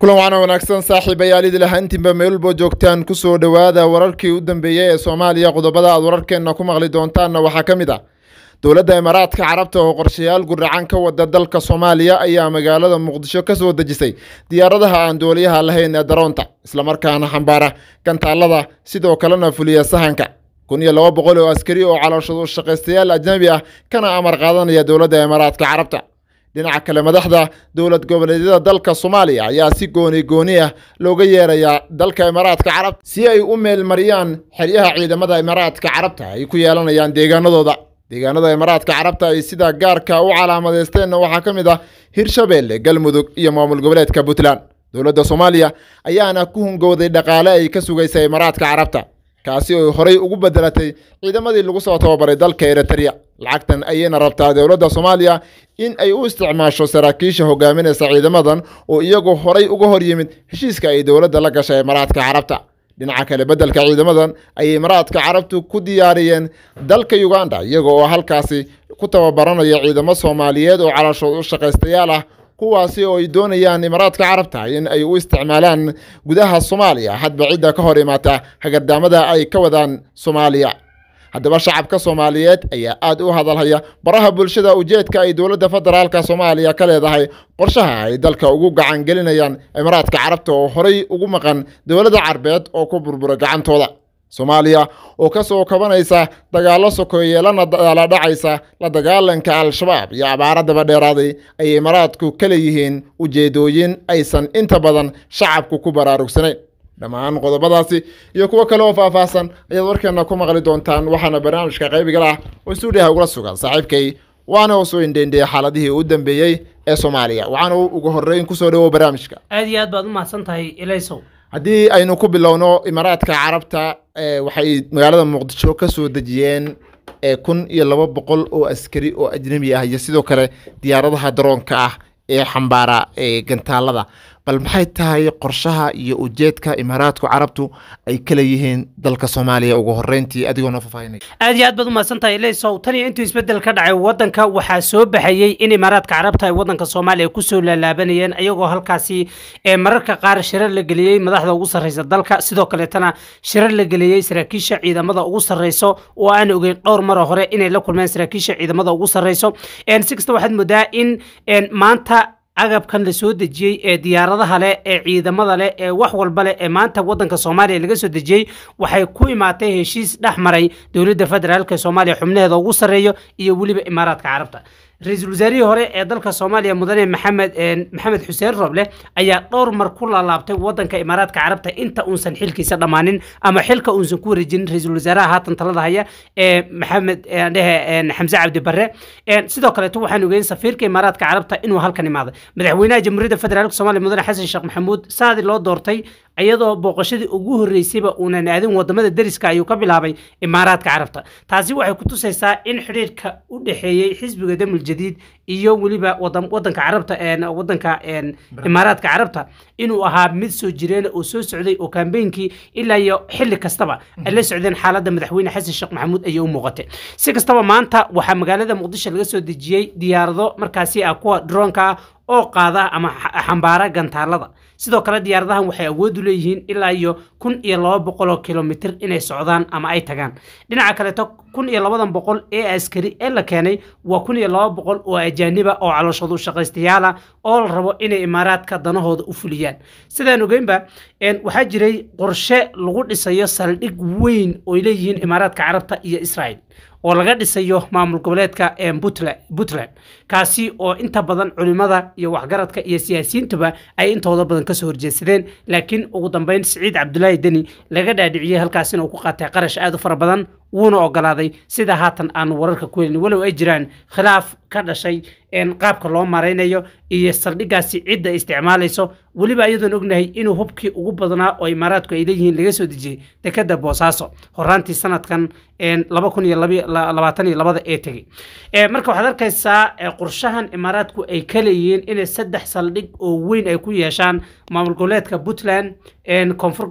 kulan waxaana wanaagsan saaxiibayaal idil meel meelulbo joogtaan kusoo dhowaada wararkii u dambeeyey ee soomaaliya qodobada aad wararkeenna ku maqli doontaanna waxaa ka mid ah dowladda imaaraadka carabta oo qorshayaal guracan ka wada dalka soomaaliya ayaa magaalada muqdisho ka soo dejisay diyaaradaha aan dooliyaha lahayn ee daroonta islamarkaana xambaara gantaallada sidoo kalena fuliya sahanka kun iyo laba boqol oo askari oo calooshadu shaqaystayaal ajnabi ah kana amar qaadanaya dowladda imaaraadka carabta dhinaca kale madaxda dowlad goboleedyada dalka soomaaliya ayaa si gooni gooni ah looga yeerayaa dalka imaaraadka carabta si ay u meel mariyaan xeryaha ciidamada imaaraadka carabta ay ku yeelanayaan deegaanadooda deegaanada imaaraadka carabta ay sida gaarka u calaamadaysteenna waxaa ka mid ah hirshabeelle galmudug iyo maamul goboleedka puntland dowladda soomaaliya ayaana ku hungowday dhaqaale ay ka sugaysa imaaraadka carabta kaasi oy horay ugu bedelatay ciidamadii lagu soo tababaray dalka eritrea lacagtan ayayna rabtaa dowladda soomaaliya in ay u isticmaasho saraakiisha hogaaminaysa ciidamadan oo iyagu horay uga hor yimid heshiiska ay dowladda la gashay imaaraadka carabta dhinaca kale beddelka ciidamadan ayay imaaraadka carabtu ku diyaariyeen dalka uganda iyaga oo halkaasi ku tababaranaya ciidamo soomaaliyeed oo calashood u shaqaystayaal ah kuwaasi oo ay doonayaan imaaraadka carabta in ay u isticmaalaan gudaha soomaaliya hadba cidda ka hor imaata hagardaamada ay ka wadaan soomaaliya haddaba shacabka soomaaliyeed ayaa aad u hadalhaya baraha bulshada ujeedka ay dowladda federaalka soomaaliya ka leedahay qorshaha ay dalka ugu gacangelinayaan imaaraadka carabta oo horay ugu maqan dowladda carbeed oo ku burbura gacantooda soomaaliya oo ka soo kabanaysa dagaallo sokeeye dala dhacaysa la dagaalanka al-shabaab iyo abaaradaba dheeraaday ay imaaraadku ka leeyihiin ujeedooyin aysan inta badan shacabku ku baraarugsanayn dhammaan qodobadaasi iyo kuwo kale oo faahfaahsan ayaad warkeenna ku maqli doontaan waxaana barnaamijka qaybiga lah oo stuudiyaha ugula sugan saaxiibkay waana hoos u xaaladihii u dambeeyey ee soomaaliya waxaana ugu horreyn kusoo dhowow barnaamijka aad iyo aad baad u mahadsan tahay ilaysow haddii aynu ku bilowno imaaraadka carabta waxay magaalada muqdisho kasoo dejiyeen kun iyo laba boqol oo askari oo ajnabi ah iyo sidoo kale diyaaradaha daroonka ah ee xambaara gantaalada bal maxay tahay qorshaha iyo ujeedka imaaraadku carabtu ay ka leeyihiin dalka soomaaliya ugu horeyntii adigoo noo faahfaahinaya aad iyo aad baad umahadsan leysow tan iyo intuu isbeddel ka dhacay waddanka waxaa soo baxayey in imaaraadka carabta ay waddanka soomaaliya ku soo laalaabanayeen ayagoo halkaasi ee mararka qaar shirar la geliyey madaxda ugu sarreysa dalka sidoo kaleetana shirar la geliyey saraakiisha ciidamada ugu sarreyso oo aan ogeyn dhowr mara hore inay la kulmeen saraakiisha ciidamada ugu sarreyso si kasta waxaad moodaa in maanta agabkan la soo dejiyey ee diyaaradaha leh ee ciidamada leh ee wax walba leh ee maanta waddanka soomaaliya laga soo dejiyey waxay ku imaatay heshiis dhex maray dowladda federaalk ee soomaaliya xubnaheeda ugu sarreeyo iyo weliba imaaraadka carabta ra-iisul wasaarihii hore ee dalka soomaaliya mudane maxamed maxamed xuseen roble ayaa dhowr mar ku laalaabtay wadanka imaaraadka carabta inta uusan xilkiisa dhammaanin ama xilka uusan ku wareejin ra-iisul wasaaraha haatan talada haya ee maxamed dhehe xamse cabdi sidoo kaleeto waxaan ogeyn safiirka imaaraadka carabta inuu halkan imaaday madaxweynaha jamhuuriyadda federaalka soomaaliya mudane xasan sheekh maxamuud saadi loo doortay iyadoo booqashadii ugu horreysayba uunan aadin wadamada deriska ayuu ka bilaabay imaaraadka carabta taasi waxay ku tusaysaa in xidhiirka u dhexeeyey xisbiga demul jadiid iyo weliba wadanka carabta wadanka imaaraadka carabta inuu ahaa mid soo jireena oo soo socday oo kambeynkii ilaa iyo xili kastaba ay la mhm. socdeen xaalada madaxweyne xasan sheekh maxamuud ayay u muuqatay si kastaba maanta waxaa magaalada muqdisho laga soo dejiyey diyaarado markaasi ah kuwa droonka ah oo qaada ama xambaara gantaalada sidoo kale diyaaradahan waxay awood u leeyihiin ilaa iyo kun iyo laba boqol oo kilomitir inay socdaan ama ay tagaan dhinaca kaleeto kun iyo labadan boqol ee askari ee la keenay waa kun iyo laba boqol oo ajaaniba oo calooshooda u shaqaystayaala oo la rabo inay imaaraadka danahooda u fuliyaan sidaan ogeynba waxaa jiray qorshe lagu dhisayo saldhig weyn ooy leeyihiin imaaraadka carabta iyo israa'il oo laga dhisayo maamul goboleedka ee eh, puntland kaasi oo inta badan culimada iyo waxgaradka iyo siyaasiyiintuba ay intooda badan kasoo horjeedsadeen laakiin ugu dambeyn siciid cabdulaahi deni laga dhaadhiciyey halkaasina uu ku qaatay qarash aad u fara badan wuuna ogolaaday sida haatan aanu wararka ku helin walow ay jiraan khilaaf ka dhashay qaabka loo maraynayo iyo saldhiggaasi cidda isticmaalayso weliba iyadoon ognahay inuu hubkii ugu badnaa oo imaaraadku ay leeyihiin laga soo dejiyey dekeda boosaaso horaantii sanadkan ee tegey marka waxaad arkaysaa qorshahan imaaraadku ay ka leeyihiin inay saddex saldhig oo weyn ay ku yeeshaan maamul goboleedka puntland koonfur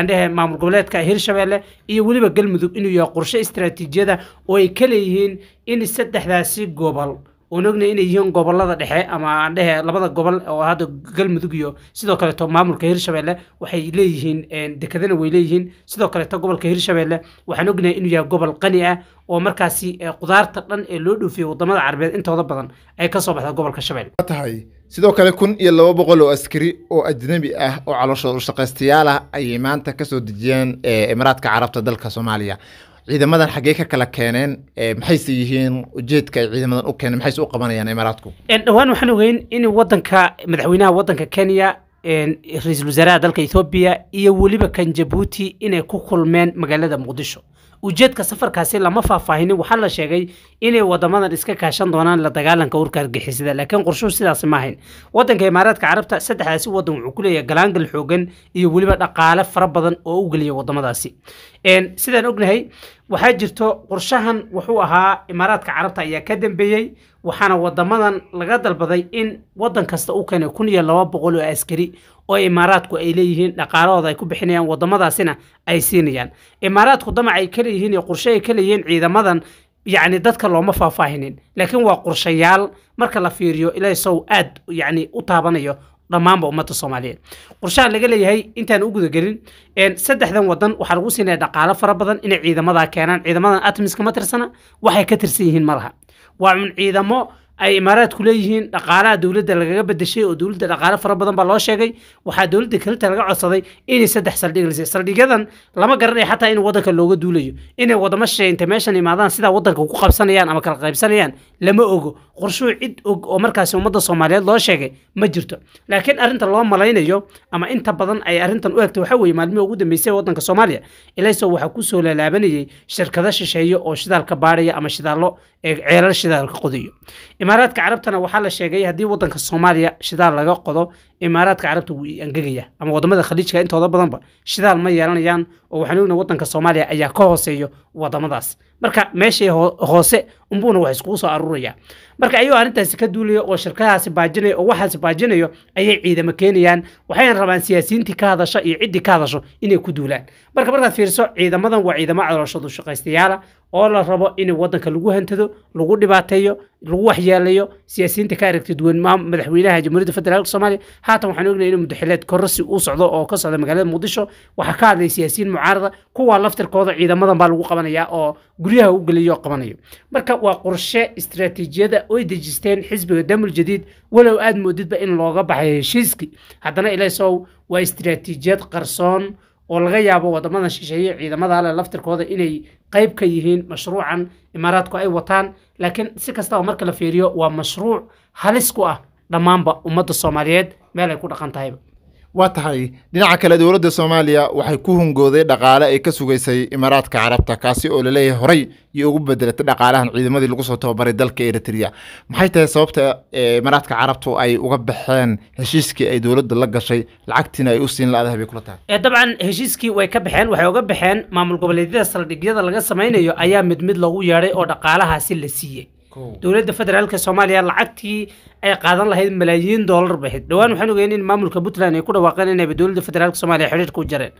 andhehe maamul goboleedka hirshabeelle iyo weliba galmudug inuu yahay qorshe istaraatiijiyada oo ay ka leeyihiin in saddexdaasi gobol oon ogna inay yihiin gobolada dhexe ama aandhehe labada gobol oo hadda galmudug iyo sidoo kaleeto maamulka hirshabeelle waxay leeyihiin dekedana way leeyihiin sidoo kaleeto gobolka hirshabeelle waxaan ognahay inuu yahay gobol qani ah oo markaasi qudaarta dhan ee loo dhoofiye wadamada carabeed intooda badan ay kasoo baxda gobolka shabeelle sidoo kale kun iyo laba boqol oo askari oo ajnabi ah oo calooshooda shaqaystayaal ah ayay maanta kasoo dejiyeen eh, imaaraadka carabta dalka soomaaliya ciidamadan xaggee ka kala keeneen eh, maxayse yihiin ujeedka ay ciidamadan u keeneen maxayse u qabanayaan imaaraadku dhowaan waxaan ogeyn in wadanka madaxweynaha wadanka kenya ra-iisul wasaaraha dalka ethoobiya iyo weliba kan jabuuti inay ku kulmeen magaalada muqdisho ujeedka safarkaasi lama faahfaahinin waxaa la sheegay inay wadamadan iska kaashan doonaan la dagaalanka warka argixisada laakiin qorshuhu sidaasi ma ahayn wadanka imaaraadka carabta saddexdaasi waddan wuxuu ku leeyahay galaangal xoogan iyo weliba dhaqaale fara badan oo u geliya wadamadaasi sidaan ognahay waxaa jirto qorshahan wuxuu ahaa imaaraadka carabta ayaa ka dambeeyey waxaana wadamadan laga dalbaday in waddan kasta uu keenay kun iyo laba boqol oo askari oo imaaraadku ay leeyihiin dhaqaalahooda ay ku bixinayaan wadamadaasina ay siinayaan imaaraadku damac ay ka leeyihiin iyo qorshe ay ka leeyihiin ciidamadan yacni dadka looma faahfaahinin laakiin waa qorshayaal marka la fiiriyo ilaasow aad yacni u taabanayo dhammaanba ummadda soomaaliyeed qorshaha laga leeyahay intaan u gudagelin saddexdan waddan waxaa lagu siinayaa dhaqaalo fara badan inay ciidamadaa keenaan ciidamadan atmiska ma tirsana waxay ka tirsan yihiin ma laha waa un ciidamo ay imaaraadku leeyihiin dhaqaalaha dowladda lagaga bedeshay oo dowladda dhaqaale fara badan baa loo sheegay waxaa dowladda kalita laga codsaday inay saddex saldhig saldhigyadan lama garanaya xataa in wadanka looga duulayo inay wadamo shisheeye inta meeshan imaadaan sidaa waddanka ku qabsanayaan ama kala qaybsanayaan lama ogo qorshuu cid og oo markaasi ummadda soomaaliyeed loo sheegay ma jirto laakiin arrinta loo malaynayo ama inta badan ay arrintan u egtay waxa weeye maalmihii ugu dambeysay waddanka soomaaliya ilayso waxaa ku soo laalaabanayay shirkado shisheeyo oo shidaalka baadhaya ama shidaallo ee ceelal shidaalka qodayo imaaraadka carabtana waxaa la sheegay haddii waddanka soomaaliya shidaal laga qodo imaaraadka carabta wuu angegaya ama wadamada khaliijka intooda badanba shidaal ma yeelanayaan oo waxaan ogna wadanka soomaaliya ayaa ka hooseeyo wadamadaas marka meeshay hoose unbuuna wax iskugu soo aruuraya marka ayuu arrintaasi ka duulaya oo shirkadaasi baajinayo oo waxaasi baajinayo ayay ciidamo keenayaan waxayna rabaan siyaasiyiintii ka hadasho iyo ciddii ka hadasho inay ku duulaan marka markaad fiiriso ciidamadan waa ciidamo cadooshadu shaqaystayaala oo la rabo in wadanka lagu hantado lagu dhibaateeyo lagu waxyeelayo siyaasiyiinta ka aragta duwan madaxweynaha jamhuuriyadda federaalk soomaaliya haatan waxaan ognahay in mudaxileed kororsi uu socdo oo ka socda magaalada muqdisho waxaa ka hadlay siyaasiyiin mucaarada kuwaa laftirkooda ciidamadan baa lagu qabanayaa oo guryaha u geliyo qabanayo marka waa qorshe istiraatiijiyada oy dejisteen xisbiga damul jadiid walow aad moodidba in looga baxay heshiiski haddana ilaysow waa istiraatiijiyad qarsoon oo laga yaabo wadamadan shisheeye ciidamadaale laftirkooda inay qayb ka yihiin mashruucan imaaraadku ay wataan laakiin si kastaba marka la fiiriyo waa mashruuc halis ku ah dhammaanba ummadda soomaaliyeed meel ay ku dhaqan tahayba waa tahay dhinaca kale dowladda soomaaliya waxay ku hungooday dhaqaale ay ka sugaysay imaaraadka carabta kaasi oo laleeyahay horey iyo ugu bedelatay dhaqaalahan ciidamadii lagu soo tababaray dalka eritrea maxay tahay sababta eh, imaaraadka carabtu ay uga baxeen heshiiskii ay dowladda la gashay lacagtiina ay u siin la-dahay bay kula tahay eh, dabcan heshiiskii way ka baxeen waxay uga baxeen maamul goboleedyada saldhigyada laga samaynayo ayaa mid mid loogu yeedhay oo dhaqaalahaasi la siiyey dowladda federaalk soomaaliya lacagtii ay qaadan lahayd malaayiin dollar bay ahayd dhowaan waxaan ogeyn in maamulka puntland ay ku dhawaaqeen inay dowladda federaalk soomaaliya xidhiir ku jareen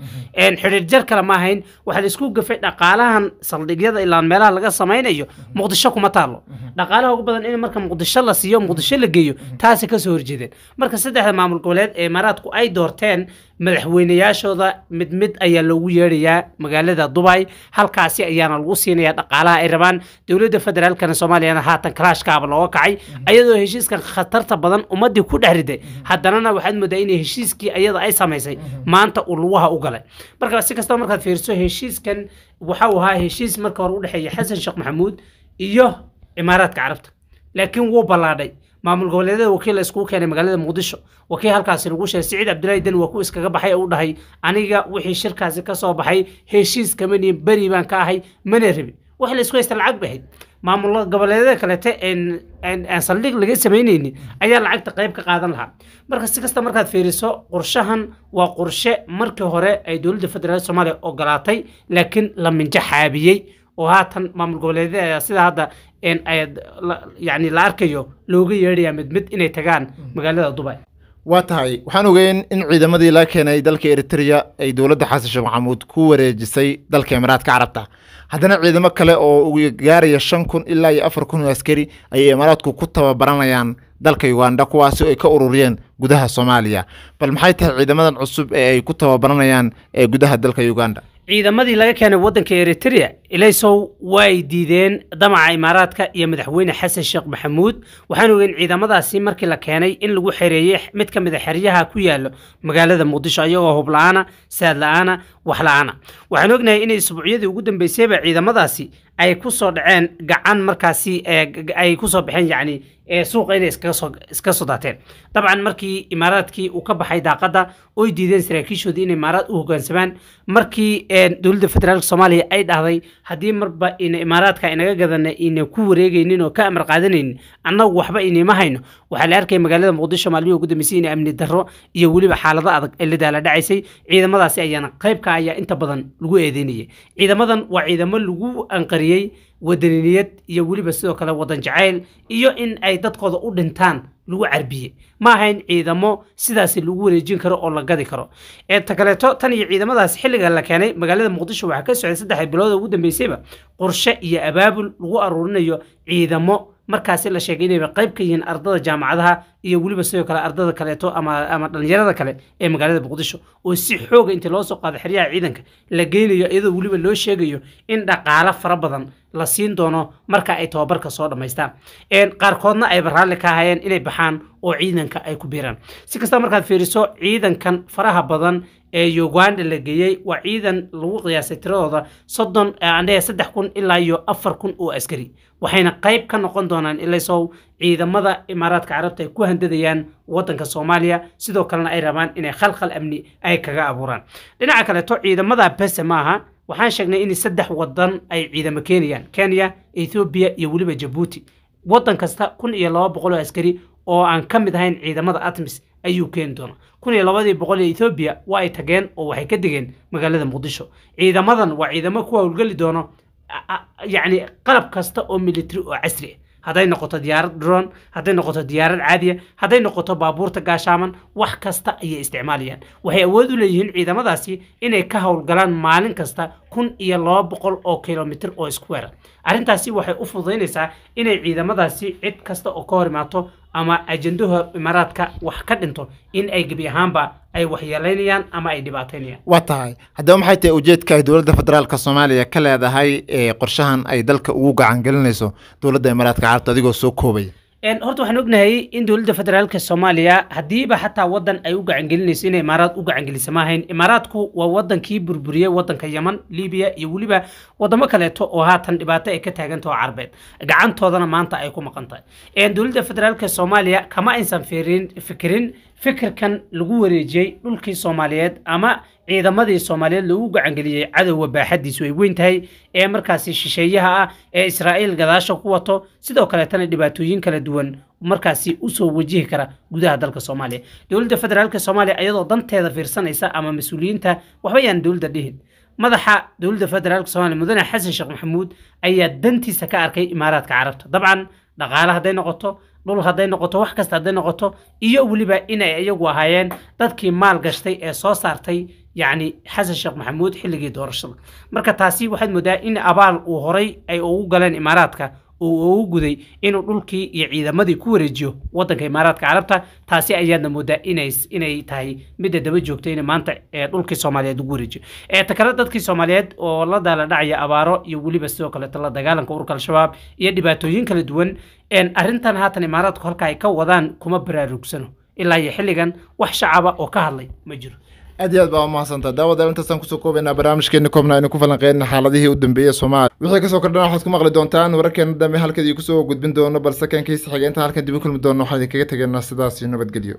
xidhiir jar kale ma ahayn waxaa la isku gafay dhaqaalahan saldhigyada ilaa meelaha laga samaynayo muqdisho kuma taalo dhaqaalaha ugu badan in marka muqdisho la siiyo muqdisho la geeyo taasi ka soo horjeedeen marka saddexda maamul goboleed ee imaaraadku ay doorteen madaxweynayaashooda mid mid ayaa loogu yeedhayaa magaalada dubai halkaasi ayaana lagu siinaya dhaqaalaha ay rabaan dowladda federaalkana soomaaliyana haatan kalaashkaaba ah looga kacay ayadoo heshiiskan khatarta badan ummaddii ku dhex riday haddanana waxaad moodaa inay heshiiskii iyada ay samaysay maanta uu lugaha u galay marka si kastaba markaad fiiriso heshiiskan waxau ahaa heshiis marka hore u dhexeeya xasan sheekh maxamuud iyo cimaaraadka carabta laakiin wuu ballaadhay maamul goboleedyada wakiil la iskugu keenay magaalada muqdisho wakiil halkaasi lagu sheegay siciid cabdullaahi waa ku iskaga baxay u dhahay aniga wixii shirkaasi kasoo baxay heshiis kamaniyo beri baan ka ahay mana rabin wax la isku haysta lacag bahayd maamulo goboleedada kaleete aan saldhig laga samaynaynin ayaa lacagta qayb ka qaadan lahaa marka si kasta markaad fiiriso qorshahan waa qorshe markii hore ay dowladda federaalk soomaaliya ogolaatay laakiin la minjaxaabiyey oo haatan maamul goboleedyada ayaa sida hadda yani la arkayo looga yeedhaya midmid inay tagaan mm. magaalada dubai waa tahay waxaan ogeyn in ciidamadii laga keenay dalka eritrea ay dowladda xasan sheekh maxamuud ku wareejisay dalka imaaraadka carabta haddana ciidamo kale oo gaaraya shan kun ilaa iyo afar kun oo askari ayay imaaraadku ku tababaranayaan dalka uganda kuwaasi ay ka ururiyeen gudaha soomaaliya bal maxay tahay ciidamadan cusub ee ay ku tababaranayaan ee gudaha dalka uganda ciidamadii laga keenay waddanka eritrea ilaysow ay diideen damaca imaaraadka iyo madaxweyne xasan sheekh maxamuud waxaan ogeen ciidamadaasi markii la keenay in lagu xereeyey mid ka mid a ah xeryaha ku yaallo magaalada muqdisho iyagoo hubla-aana saad la'aana aana wax la waxaan ognahay inay isbuucyadii ugu dambeysayba ciidamadaasi ay ku soo dhaceen gacan markaasi eh, ay ku soo baxeen yani eh, suuqa inay iskaga soo daateen dabcan markii imaaraadkii uu ka baxay daaqadda oy diideen saraakiishoodii in imaaraad u hoggaansamaan markii eh, dowladda federaalk soomaaliya ay dhahday haddii marba imaaraadka inaga gadana ina ku wareegaynin oo ka amar qaadanaynin annagu waxba inima hayno waxaa la arkay magaalada muqdisho maalmihii ugu dambeysay ina amni darro iyo weliba xaalado adag ee la daala dhacaysay ciidamadaasi ayaana qaybka ayaa inta badan lagu eedeynayay ciidamadan waa ciidamo lagu anqariyay tilmaamiyey wadaniyad iyo weliba sidoo kale wadan jacayl iyo in ay dadkooda u dhintaan lagu carbiye ma ahayn ciidamo sidaasi lagu wareejin karo oo la gadi karo ta kaleeto tan iyo ciidamadaas xilliga la keenay magaalada muqdisho waxaa ka socday saddexa bilood ugu dambeysayba qorshe iyo abaabul lagu aruurinayo ciidamo markaasi la sheegay inayba qayb ka yihiin ardada jaamacadaha iyo weliba sidoo kale ardada kaleeto ama dhallinyarada kale ee magaalada muqdisho oo si xooga inta loo soo qaado xeryaha ciidanka la geynayo iyadoo weliba loo sheegayo in dhaqaalo fara badan la siin doono marka ay tababarka soo dhammaystaan qaarkoodna ayba raalli ka ahayeen inay baxaan oo ciidanka ay ku biiraan si kasta markaad fiiriso ciidankan faraha badan ee uganda la geeyey waa ciidan lagu qiyaasay tiradooda soddon andhee saddex kun ilaa iyo afar kun oo askari waxayna qayb ka noqon doonaan ilaysow ciidamada imaaraadka carabta ay ku handadayaan waddanka soomaaliya sidoo kalena ay rabaan inay khalkhal amni ay kaga abuuraan dhinaca kaleeto ciidamada bese ma aha waxaan sheegnay in saddex waddan ay ciidamo keenayaan kenya ethoobiya iyo weliba jabuuti waddan kasta kun iyo laba boqol oo askari oo aan ka mid ahayn ciidamada atmis ayuu keeni doonaa kun iyo labadii boqol ee ethoobiya waa ay tageen oo waxay ka degeen magaalada muqdisho ciidamadan waa ciidamo ku howlgeli doono yacni qalab kasta oo military oo casri ah hadday noqoto diyaarad dron hadday noqoto diyaarad caadiya hadday noqoto baabuurta gaashaaman wax kasta ayay isticmaalayaan waxay awood u leeyihiin ciidamadaasi inay ka howlgalaan maalin kasta kun iyo laba boqol oo kilomitr oo isku arrintaasi waxay u fududaynaysaa inay ciidamadaasi cid kasta oo ka hor imaato ama ajendaha imaaraadka wax ka dhinto in ay gebi ahaanba ay waxyeelaynayaan ama ay dhibaataynayaan waa tahay haddaba maxay tahay ujeedka ay dowladda federaalk soomaaliya ka leedahay ee qorshahan ay dalka ugu gacangelinayso dowladda imaaraadka carabta adigoo soo koobaya horta waxaan ognahay in dowladda federaalka soomaaliya haddiiba xataa wadan ay u gacangelinayso inay imaaraad u gacangelisa maahayn imaaraadku waa wadankii burburiyey wadanka yeman libiya iyo weliba wadamo kaleeto oo haatan dhibaato ay ka taagantaho carbeed gacantoodana maanta ay ku maqantahay tahay dowladda federaalka soomaaliya kama aysan fikrin fikirkan lagu wareejiyey dhulkii soomaaliyeed ama ciidamadii soomaaliyeed lagu gacangeliyey cadowga baaxadiisu ay weyn tahay ee markaasi shisheeyaha ah ee israa'iil gadaasha ku wato sidoo kaleetana dhibaatooyin kala duwan markaasi usoo wajihi kara gudaha dalka soomaaliya dowladda federaalka soomaaliya iyadoo danteeda fiirsanaysa ama mas-uuliyiinta waxba yaan dowladda dhihin madaxa dowladda federaalka soomaliya mudane xasan sheekh maxamuud ayaa dantiisa ka arkay imaaraadka carabta dabcan dhaqaale hadday noqoto dhul hadday noqoto wax kasta hadday noqoto iyo weliba inay iyagu ahaayeen dadkii maal gashtay ee soo saartay yacni xasan sheekh maxamuud xilligii doorashada marka taasi waxaad moodaa in abaal uu horay ay ugu galeen imaaraadka uu ugu guday inuu dhulkii iyo ciidamadii ku wareejiyo waddanka imaaraadka carabta taasi ayaadna moodaa inay tahay midda daba joogta ina maanta dhulkii soomaaliyeed ugu wareejiyo eeta kale dadkii soomaaliyeed oo la daala dhacaya abaaro iyo weliba sidoo kaleeto la dagaalanka urka al-shabaab iyo dhibaatooyin kala duwan arrintan haatan imaaraadku halka ay ka wadaan kuma baraarugsano ilaa iyo xilligan wax shacaba oo ka hadlay ma jiro aad iyo aad baa u umahadsantaa daawadaal intaasaan kusoo koobaynaa barnaamijkeena koobna aynu ku falanqeynna xaaladihii u dambeeyey soomaaliya wixii kasoo kordhana waxaad ku maqli doontaan wararkeena dambe halkadii kusoo gudbin doono balse kankiisa xigeentaa halkan dib u kulmi doono waxaan idinkaga tegeynaa sidaas iyo nabadgelyo